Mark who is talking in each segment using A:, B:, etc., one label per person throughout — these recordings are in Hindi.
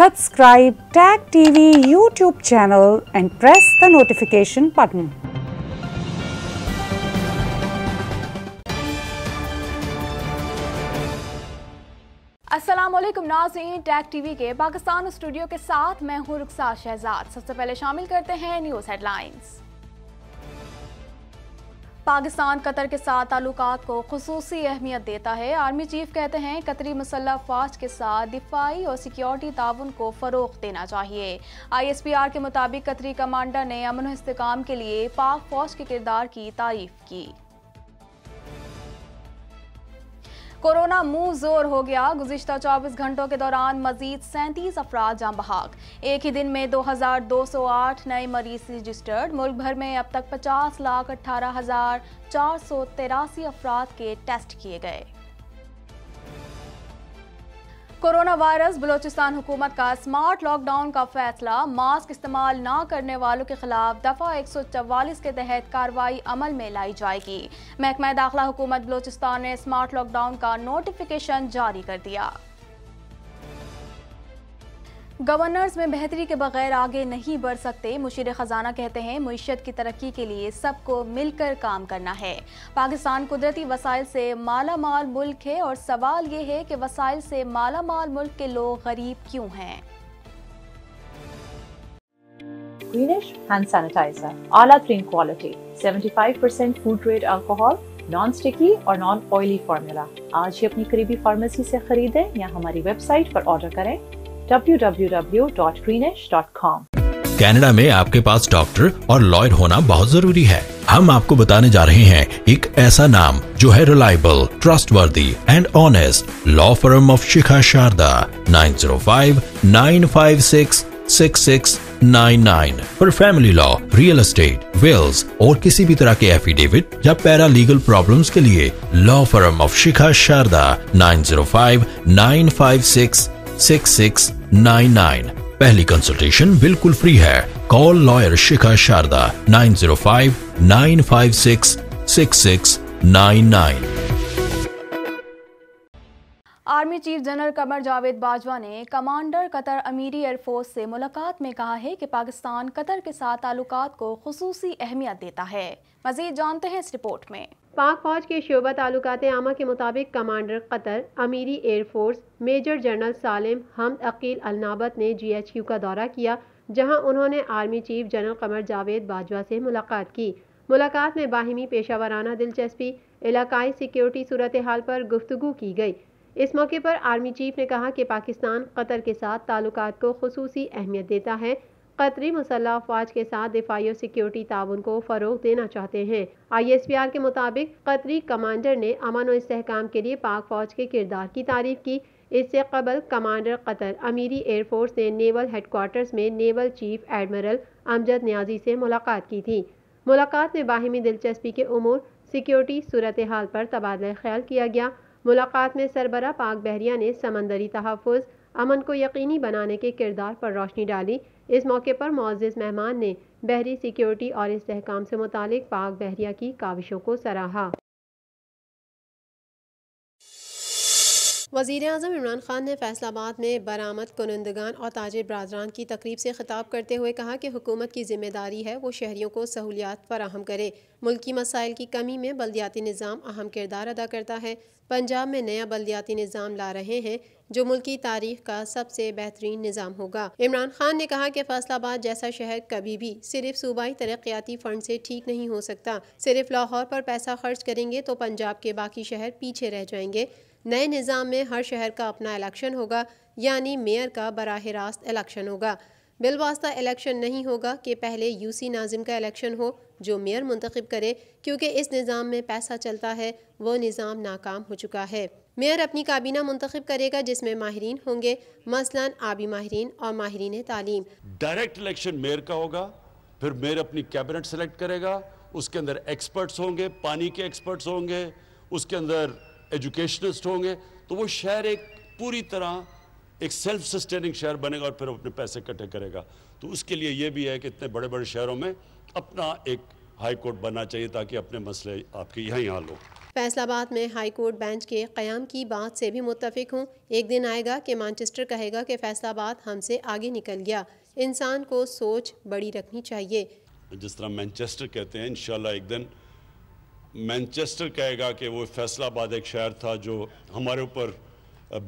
A: Subscribe Tag TV YouTube channel and press the notification button.
B: Aslam नाजीन टैग टीवी के पाकिस्तान स्टूडियो के साथ मैं हूँ रुखसार शहजाद सबसे पहले शामिल करते हैं न्यूज़ हेडलाइंस पाकिस्तान कतर के साथ ताल्लुक को खसूसी अहमियत देता है आर्मी चीफ कहते हैं कतरी मसल्ह फौज के साथ दिफाई और सिक्योरिटी ताउन को फ़रोग देना चाहिए आई एस पी आर के मुताबिक कतरी कमांडर ने अमन इसकाम के लिए पाक फौज के किरदार की तारीफ की कोरोना मुंह जोर हो गया गुजशत 24 घंटों के दौरान मजीद सैंतीस अफराद जहाँ बहाक एक ही दिन में 2,208 नए मरीज रजिस्टर्ड मुल्क भर में अब तक पचास लाख अट्ठारह हजार चार सौ तिरासी अफराद के टेस्ट किए गए कोरोना वायरस बलोचिस्तान हुकूमत का स्मार्ट लॉकडाउन का फैसला मास्क इस्तेमाल ना करने वालों के खिलाफ दफ़ा एक सौ चवालीस के तहत कार्रवाई अमल में लाई जाएगी महकमा दाखिला हुकूमत बलोचिस्तान ने स्मार्ट लॉकडाउन का नोटिफिकेशन जारी कर दिया गवर्नर्स में बेहतरी के बगैर आगे नहीं बढ़ सकते मुशीर ख़जाना कहते हैं मीशत की तरक्की के लिए सबको मिलकर काम करना है पाकिस्तान कुदरती वसाइल से माला माल मुल्क है और सवाल ये है कि वसाइल से माला माल मुल्क के लोग गरीब क्यों हैं
C: 75% नॉन-स्टिकी और नॉन ऑयली फॉर्मूला आज ही अपनी करीबी फार्मेसी से खरीदें या हमारी वेबसाइट पर ऑर्डर करें www.greenish.com
A: कनाडा में आपके पास डॉक्टर और लॉयर होना बहुत जरूरी है हम आपको बताने जा रहे हैं एक ऐसा नाम जो है reliable trustworthy and honest law firm of Shikha Sharda nine zero five nine five six six six nine nine पर family law real estate wills और किसी भी तरह के एफिडेविट या पैरा लीगल प्रॉब्लम के लिए law firm of Shikha Sharda nine zero five nine five six six पहली कंसल्टेशन बिल्कुल फ्री है call lawyer Shikha Sharda nine zero
B: army chief general Qamar Javed Bajwa ने कमांडर कतर अमीरी एयरफोर्स से मुलाकात में कहा है कि पाकिस्तान कतर के साथ ताल्लुकात को खसूसी अहमियत देता है मजीद जानते हैं इस रिपोर्ट में पाक फौज के शोबा तलुकत आमा के
C: मुताबिक commander Qatar Emiri air force major general Salim Hamad Aqeel अलनाबत ने जी एच यू का दौरा किया जहाँ उन्होंने army chief general Qamar Javed Bajwa से मुलाकात की मुलाकात में बाहिमी पेशा वाराना दिलचस्पी इलाकई सिक्योरिटी सूरत हाल पर गुफ्तु की गई इस मौके पर आर्मी चीफ ने कहा कि पाकिस्तान कतर के साथ ताल्लुक को खसूसी अहमियत देता है कतरी मुसल्ह अफवाज के साथ दिफाई और सिक्योरिटी ताउन को फ़रोग देना चाहते हैं आई एस पी आर के मुताबिक कतरी कमांडर ने अमन और इसकाम के लिए पाक फौज के किरदार की तारीफ की इससे कबल कमांडर कतर अमीरी एयरफोर्स ने नेवल हेडकोार्टर्स में naval chief admiral Amjad Niazi से मुलाकात की थी मुलाकात में बाहिमी दिलचस्पी के अमूर सिक्योरिटी सूरत हाल पर तबादला ख्याल किया गया मुलाकात में सरबरा पाक बहरिया ने समंदरी तहफ़ अमन को यकीनी बनाने के किरदार पर रोशनी डाली इस मौके पर मोजिज़ मेहमान ने बहरी सिक्योरिटी और इस्तेकाम से मुतल पाक बहरिया की काविशों को सराहा वजीर अजम इमरान खान ने फैसलाबाद में बरामद कनंदगान और ताजर बरदरान की तकरीब से खिताब करते हुए कहा कि हुकूमत की जिम्मेदारी है वो शहरीों को सहूलियात फराहम करे मुल्की मसाइल की कमी में बलदियाती निज़ाम अहम किरदार अदा करता है पंजाब में नया बलदियाती निज़ाम ला रहे हैं जो मुल्की तारीख का सबसे बेहतरीन निज़ाम होगा इमरान खान ने कहा कि फैसलाबाद जैसा शहर कभी भी सिर्फ सूबाई तरक्याती फ़ंड से ठीक नहीं हो सकता सिर्फ लाहौर पर पैसा खर्च करेंगे तो पंजाब के बाकी शहर पीछे रह जाएंगे नए निज़ाम में हर शहर का अपना इलेक्शन होगा यानी मेयर का बरह रास्त इलेक्शन होगा बिलवास्ता इलेक्शन नहीं होगा कि पहले यूसी नाजिम का इलेक्शन हो जो मेयर मुंतखब करे क्योंकि इस निज़ाम में पैसा चलता है वो निज़ाम नाकाम हो चुका है मेयर अपनी काबीना मुंतखब करेगा जिसमें माहरीन होंगे मसलन आबी माहरीन और माहरीन तालीम
A: डायरेक्ट इलेक्शन मेयर का होगा फिर मेयर अपनी कैबिनेट सेलेक्ट करेगा उसके अंदर एक्सपर्ट्स होंगे पानी के एक्सपर्ट्स होंगे उसके अंदर एजुकेशनिस्ट होंगे तो वो शहर एक पूरी तरह एक सेल्फ सस्टेनिंग शहर बनेगा और फिर अपने पैसे इकट्ठे करेगा तो उसके लिए ये भी है कि इतने बड़े बड़े शहरों में अपना एक हाई कोर्ट बनना चाहिए ताकि अपने मसले आपके यहाँ यहाँ लो
C: फैसलाबाद में हाई कोर्ट बेंच के क़्याम की बात से भी मुतफिक हूँ एक दिन आएगा कि मानचेस्टर कहेगा कि फैसलाबाद हमसे आगे निकल गया इंसान को सोच बड़ी रखनी चाहिए
A: जिस तरह मैनचेस्टर कहते हैं इन एक दिन मैनचेस्टर कहेगा कि वो फैसलाबाद एक शहर था जो हमारे ऊपर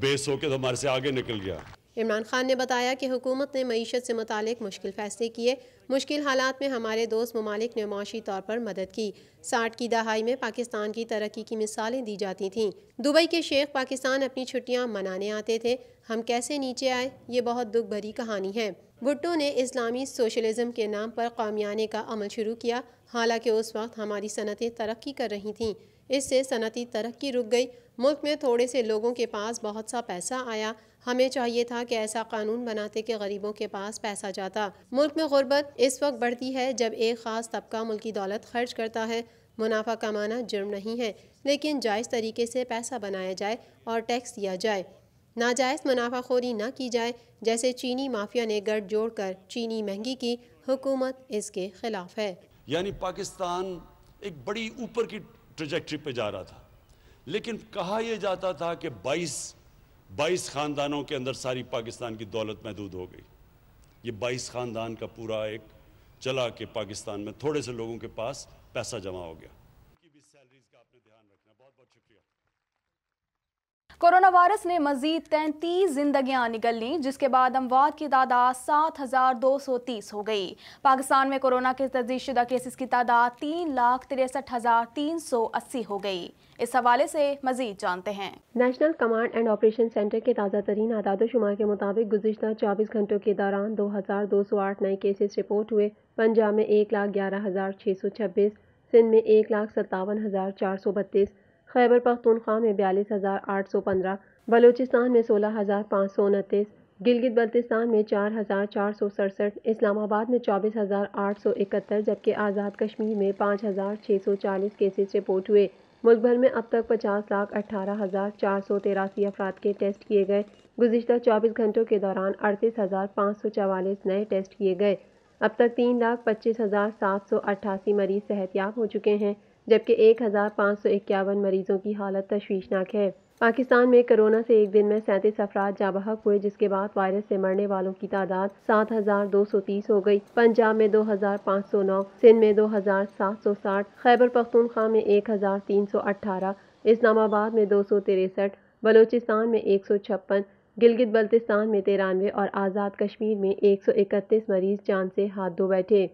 A: बेस होकर तो हमारे से आगे निकल गया
C: इमरान खान ने बताया कि हुकूमत ने मीशत से मुतल मुश्किल फैसले किए मुश्किल हालात में हमारे दोस्त ममालिक ने मुशी तौर पर मदद की साठ की दहाई में पाकिस्तान की तरक्की की मिसालें दी जाती थीं दुबई के शेख पाकिस्तान अपनी छुट्टियां मनाने आते थे हम कैसे नीचे आए ये बहुत दुख भरी कहानी है भुट्टो ने इस्लामी सोशलिज्म के नाम पर कामयाने का अमल शुरू किया हालांकि उस वक्त हमारी सनतें तरक्की कर रही थीं इससे सनती तरक्की रुक गई मुल्क में थोड़े से लोगों के पास बहुत सा पैसा आया हमें चाहिए था कि ऐसा कानून बनाते कि गरीबों के पास पैसा जाता मुल्क में गुर्बत इस वक्त बढ़ती है जब एक ख़ास तबका मुल्की दौलत खर्च करता है मुनाफा कमाना जुर्म नहीं है लेकिन जायज़ तरीके से पैसा बनाया जाए और टैक्स दिया जाए नाजायज़ मुनाफाखोरी ना की जाए जैसे चीनी माफिया ने गठ जोड़ कर चीनी महंगी की हुकूमत इसके खिलाफ है
A: यानी पाकिस्तान एक बड़ी ऊपर की ट्रेजेक्ट्री पे जा रहा था लेकिन कहा यह जाता था कि बाईस बाईस ख़ानदानों के अंदर सारी पाकिस्तान की दौलत महदूद हो गई ये बाईस ख़ानदान का पूरा एक चला के पाकिस्तान में थोड़े से लोगों के पास पैसा जमा हो गया
B: कोरोना वायरस ने मजीद तैंतीस जिंदगियां निकल ली जिसके बाद अमवात की तादाद सात हज़ार दो सौ तीस हो गई पाकिस्तान में कोरोना के तजीशुदा केसेस की तादाद तीन लाख तिरसठ हज़ार तीन सौ अस्सी हो गई इस हवाले से मजीद जानते हैं
C: national command and operation center के ताज़ा तरीन आदाद शुमार के मुताबिक गुजशत चौबीस घंटों के दौरान दो हज़ार दो सौ आठ नए केसेस रिपोर्ट हुए पंजाब में एक लाख ग्यारह हज़ार छः सौ छब्बीस सिंध में एक लाख सत्तावन हज़ार चार सौ बत्तीस खैबर पख्तूनख्वा में बयालीस हज़ार आठ सौ पंद्रह बलूचिस्तान में सोलह हज़ार पाँच सौ उनतीस गिलगित बल्तिस्तान में चार हज़ार चार सौ सड़सठ इस्लामाबाद में चौबीस हज़ार आठ सौ इकहत्तर जबकि आज़ाद कश्मीर में पाँच हज़ार छः सौ चालीस केसेस रिपोर्ट हुए मुल्क भर में अब तक पचास लाख अट्ठारह हज़ार चार सौ तिरासी अफराद के टेस्ट किए गए गुजशत चौबीस घंटों के दौरान अड़तीस हज़ार पाँच सौ चवालीस नए टेस्ट किए गए अब तक तीन लाख पच्चीस हज़ार सात सौ अट्ठासी मरीज सेहतियाब हो चुके हैं जबकि एक हज़ार पाँच सौ इक्यावन मरीजों की हालत तशवीशनाक है पाकिस्तान में कोरोना से एक दिन में सैंतीस अफराज जाबहक हुए जिसके बाद वायरस से मरने वालों की तादाद सात हजार दो सौ तीस हो गई। पंजाब में दो हजार पाँच सौ नौ सिंध में दो हजार सात सौ साठ खैबर पख्तूनख्वा में एक हजार तीन सौ अठारह इस्लामाबाद में दो सौ तिरसठ बलोचिस्तान में एक सौ छप्पन गिलगित बल्तिस्तान में तिरानवे और आज़ाद कश्मीर में एक सौ इकतीस मरीज जान से हाथ धो बैठे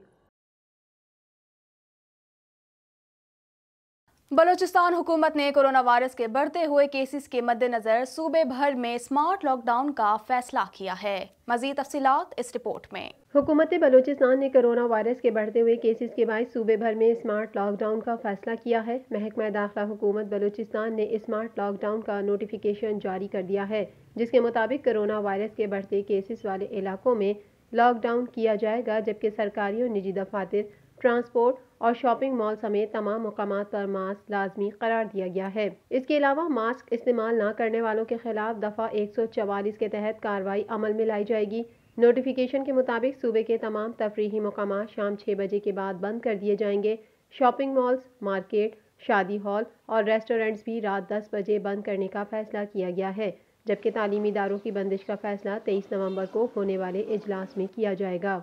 B: बलोचिस्तान हुकूमत ने कोरोना वायरस के बढ़ते हुए केसेस के मद्देनज़र सूबे भर में स्मार्ट लॉकडाउन का फैसला किया है मजीद तफसीत इस रिपोर्ट में
C: हुकूमत बलोचिस्तान ने कोरोना वायरस के बढ़ते हुए केसेस के बाद सूबे भर में स्मार्ट लॉकडाउन का फैसला किया है महकमा दाखिला हुकूमत बलोचिस्तान ने स्मार्ट लॉकडाउन का नोटिफिकेशन जारी कर दिया है जिसके मुताबिक कोरोना वायरस के बढ़ते केसेस वाले इलाकों में लॉकडाउन किया जाएगा जबकि सरकारी और निजी दफातर ट्रांसपोर्ट और शॉपिंग मॉल समेत तमाम मकाम पर मास्क लाजमी करार दिया गया है इसके अलावा मास्क इस्तेमाल न करने वालों के खिलाफ दफ़ा एक सौ चवालीस के तहत कार्रवाई अमल में लाई जाएगी नोटिफिकेशन के मुताबिक सूबे के तमाम तफरी मकाम शाम छः बजे के बाद बंद कर दिए जाएंगे शॉपिंग मॉल्स मार्केट शादी हॉल और रेस्टोरेंट्स भी रात दस बजे बंद करने का फैसला किया गया है जबकि तालीमी इदारों की बंदिश का फैसला तेईस नवंबर को होने वाले इजलास में किया जाएगा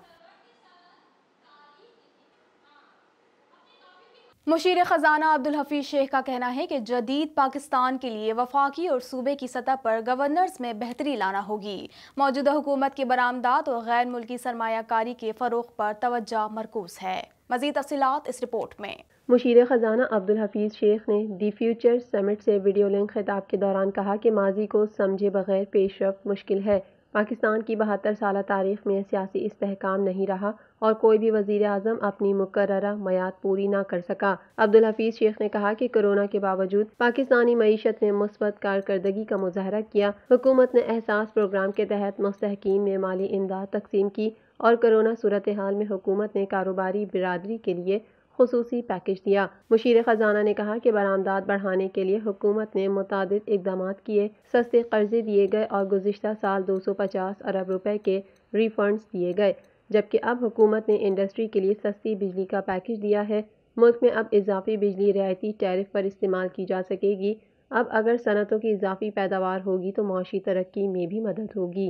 B: मुशीर ख़जाना अब्दुल हफीज़ शेख का कहना है कि जदीद पाकिस्तान के लिए वफाकी और सूबे की सतह पर गवर्नर्स में बेहतरी लाना होगी मौजूदा हुकूमत के बरामदात और गैर मुल्की सरमाकारी के फरोख पर तोज्जा मरकूज है मजीद तफसीत इस रिपोर्ट में
C: मुशीर ख़जाना अब्दुल हफीज़ शेख ने दी फ्यूचर समिट से वीडियो लिंक खिताब के दौरान कहा कि माजी को समझे बगैर पेशरफ मुश्किल है पाकिस्तान की बहत्तर साल तारीख में सियासी इसकाम नहीं रहा और कोई भी वजीर अजम अपनी मुकर मैाद पूरी ना कर सका अब्दुल हफीज़ शेख ने कहा कि कोरोना के बावजूद पाकिस्तानी मीशत ने मुस्बत कारकर्दगी का मुजाहरा किया हुकूमत ने एहसास प्रोग्राम के तहत मुस्तकिन में माली इमदाद तकसीम की और कोरोना सूरत हाल में हुकूमत ने कारोबारी बिरादरी के लिए खसूसी पैकेज दिया मुशीर खजाना ने कहा कि बरामदात बढ़ाने के लिए हुकूमत ने मुतद इकदाम किए सस्ते कर्जे दिए गए और गुजशत साल दो सौ पचास अरब रुपए के रिफंड दिए गए जबकि अब हुकूमत ने इंडस्ट्री के लिए सस्ती बिजली का पैकेज दिया है मुल्क में अब इजाफी बिजली रियायती टैरिफ पर इस्तेमाल की जा सकेगी अब अगर सनतों की इजाफी पैदावार होगी तो मुशी तरक्की में भी मदद होगी